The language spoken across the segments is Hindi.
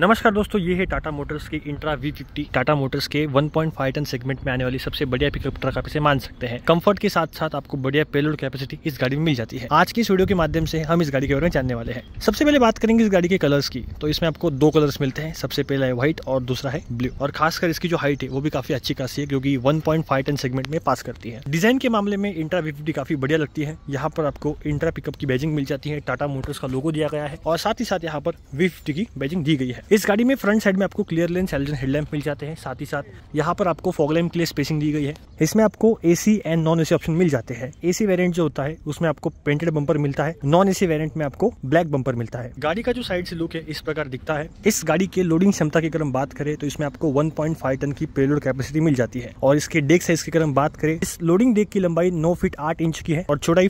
नमस्कार दोस्तों ये है टाटा मोटर्स की Intra V fifty Tata Motors के 1.5 पॉइंट टन सेगमेंट में आने वाली सबसे बढ़िया पिकअप ट्रक आप इसे मान सकते हैं कंफर्ट के साथ साथ आपको बढ़िया पेलोड कैपेसिटी इस गाड़ी में मिल जाती है आज की इस वीडियो के माध्यम से हम इस गाड़ी के बारे में जानने वाले हैं सबसे पहले बात करेंगे इस गाड़ी के कलर्स की तो इसमें आपको दो कलर्स मिलते हैं सबसे पहला है व्हाइट और दूसरा है ब्लू और खासकर इसकी जो हाइट है वो भी काफी अच्छी खासी है क्योंकि वन टन सेगमेंट में पास करती है डिजाइन के मामले में इंट्रा वी काफी बढ़िया लगती है यहाँ पर आपको इंट्रा पिकअप की बैजिंग मिल जाती है टाटा मोटर्स का लोगो दिया गया है और साथ ही साथ यहाँ पर वी की बैजिंग दी गई है इस गाड़ी में फ्रंट साइड में आपको क्लियर लेंस एलजन हेडलैम्प मिल जाते हैं साथ ही साथ यहाँ पर आपको फॉग लैम्प के लिए स्पेसिंग दी गई है इसमें आपको AC and non AC option मिल जाते हैं एसी वेरिएंट जो होता है उसमें आपको पेंटेड बंपर मिलता है नॉन एसी वेरिएंट में आपको ब्लैक बंपर मिलता है गाड़ी का जो साइड से लुक है इस प्रकार दिखता है इस गाड़ी के लोडिंग क्षमता की अगर हम बात करें तो इसमें आपको वन टन की पेलोड कैपेसिटी मिल जाती है और इसके डेक साइज की अगर हम बात करें इस लोडिंग डेक की लंबाई नौ फीट आठ इंच की है और चौड़ाई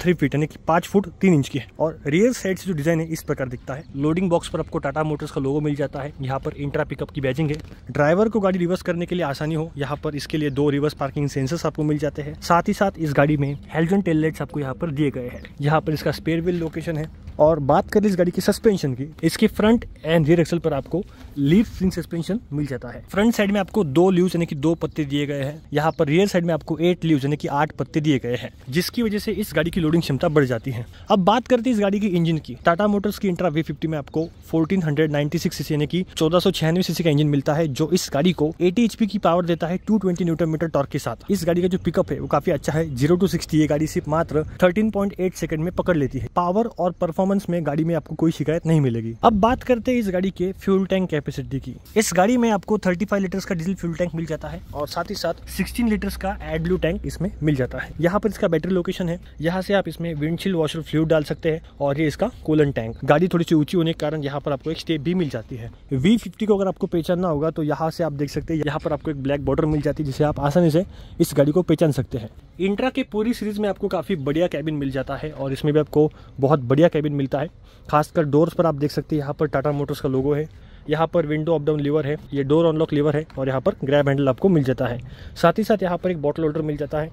थ्री फीट यानी कि पांच फुट तीन इंच की है और रियर साइड से जो डिजाइन है इस प्रकार दिखता है लोडिंग बॉक्स पर आपको टाटा मोटर्स का लोगो वो मिल जाता है यहाँ पर इंट्रा पिकअप की बैजिंग है ड्राइवर को गाड़ी रिवर्स करने के लिए आसानी हो यहाँ पर इसके लिए दो रिवर्स पार्किंग सेंसर्स आपको मिल जाते हैं साथ ही साथ इस गाड़ी में हेल्जन टेल लाइट्स आपको यहाँ पर दिए गए हैं यहाँ पर इसका स्पेयर व्हील लोकेशन है और बात करें इस गाड़ी की सस्पेंशन की इसके फ्रंट एंड रियर एक्सल पर आपको लीफ स्प्रिंग सस्पेंशन मिल जाता है फ्रंट साइड में आपको दो लीव यानी कि दो पत्ते दिए गए हैं यहाँ पर रियर साइड में आपको एट लीव यानी कि आठ पत्ते दिए गए हैं जिसकी वजह से इस गाड़ी की लोडिंग क्षमता बढ़ जाती है अब बात करते हैं इस गाड़ी की इंजन की टाटा मोटर्स की इंट्रा वी फिफ्टी में आपको fourteen hundred ninety six CC यानी कि चौदह सौ छियानवे सीसी का इंजन मिलता है जो इस गाड़ी को एटी एचपी की पावर देता है two twenty newton metre torque के साथ इस गाड़ी का जो पिकअप है वो काफी अच्छा है जीरो टू सिक्सटी ये गाड़ी सिर्फ मात्र थर्टीन पॉइंट एट सेकंड में पकड़ लेती है पावर और परफॉर्म परफॉर्मेंस में गाड़ी में आपको कोई शिकायत नहीं मिलेगी अब बात करते हैं इस गाड़ी के फ्यूल टैंक कैपेसिटी की इस गाड़ी में आपको 35 लीटर्स का डीजल फ्यूल टैंक मिल जाता है और साथ ही साथ 16 लीटर्स का एडब्लू टैंक इसमें मिल जाता है यहाँ पर इसका बैटरी लोकेशन है यहाँ से आप इसमें विंडशील्ड वॉशर फ्लूड डाल सकते हैं और ये इसका कोलन टैंक गाड़ी थोड़ी सी ऊंची होने के कारण यहाँ पर आपको एक स्टेप भी मिल जाती है वी को अगर आपको पहचानना होगा तो यहाँ से आप देख सकते हैं यहाँ पर आपको एक ब्लैक बॉर्डर मिल जाती है जिसे आप आसानी से इस गाड़ी को पहचान सकते हैं इंट्रा के पूरी सीरीज़ में आपको काफ़ी बढ़िया कैबिन मिल जाता है और इसमें भी आपको बहुत बढ़िया कैबिन मिलता है खासकर डोर्स पर आप देख सकते हैं यहाँ पर टाटा मोटर्स का लोगो है यहाँ पर विंडो अप डाउन लीवर है ये डोर अनलॉक लीवर है और यहाँ पर ग्रैब हैंडल आपको मिल जाता है साथ ही साथ यहाँ पर एक बॉटल होल्डर मिल जाता है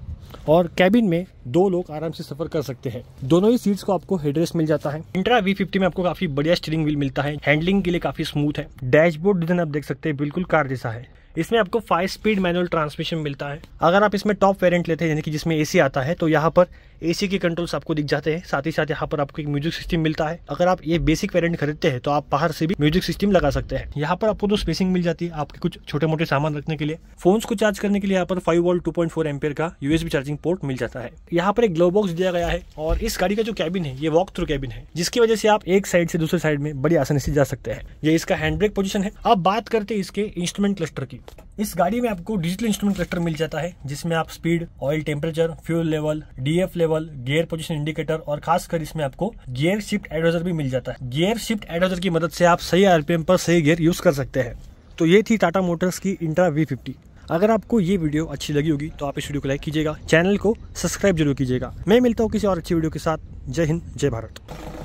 और कैबिन में दो लोग आराम से सफर कर सकते हैं दोनों ही सीट्स को आपको हेडरेस मिल जाता है इंट्रा वी फिफ्टी में आपको काफी बढ़िया स्टीयरिंग व्हील मिलता है हैंडलिंग के लिए काफी स्मूथ है डैशबोर्ड डिजाइन आप देख सकते हैं बिल्कुल कार जैसा है इसमें आपको फाइव स्पीड मैनुअल ट्रांसमिशन मिलता है अगर आप इसमें टॉप वेरिएंट लेते हैं यानी कि जिसमें एसी आता है तो यहाँ पर एसी के कंट्रोल्स आपको दिख जाते हैं साथ ही साथ यहाँ पर आपको एक म्यूजिक सिस्टम मिलता है अगर आप ये बेसिक वेरिएंट खरीदते हैं तो आप बाहर से भी म्यूजिक सिस्टम लगा सकते हैं यहाँ पर आपको तो स्पेसिंग मिल जाती है आपके कुछ छोटे मोटे सामान रखने के लिए फोन को चार्ज करने के लिए यहाँ पर five volt two point four का यूएसबी चार्जिंग पोर्ट मिल जाता है यहाँ पर एक ग्लो बॉक्स दिया गया है और इस गाड़ी का जो कैबिन है ये वॉक थ्रू कैबिन है जिसकी वजह से आप एक साइड से दूसरे साइड में बड़ी आसानी से जा सकते हैं ये इसका हैंड ब्रेक पोजिशन है अब बात करते हैं इसके इंस्ट्रूमेंट क्लस्टर की इस गाड़ी में आपको डिजिटल इंस्ट्रूमेंट क्लस्टर मिल जाता है जिसमें आप speed oil temperature fuel level DEF level gear position indicator और खासकर इसमें आपको गियर शिफ्ट एडवाइजर भी मिल जाता है गियर शिफ्ट एडवाइजर की मदद से आप सही आरपीएम पर सही गियर यूज कर सकते हैं तो ये थी टाटा मोटर्स की इंट्रा वी फिफ्टी अगर आपको ये वीडियो अच्छी लगी होगी तो आप इस वीडियो को लाइक कीजिएगा चैनल को सब्सक्राइब जरूर कीजिएगा मैं मिलता हूँ किसी और अच्छी वीडियो के साथ जय हिंद जय भारत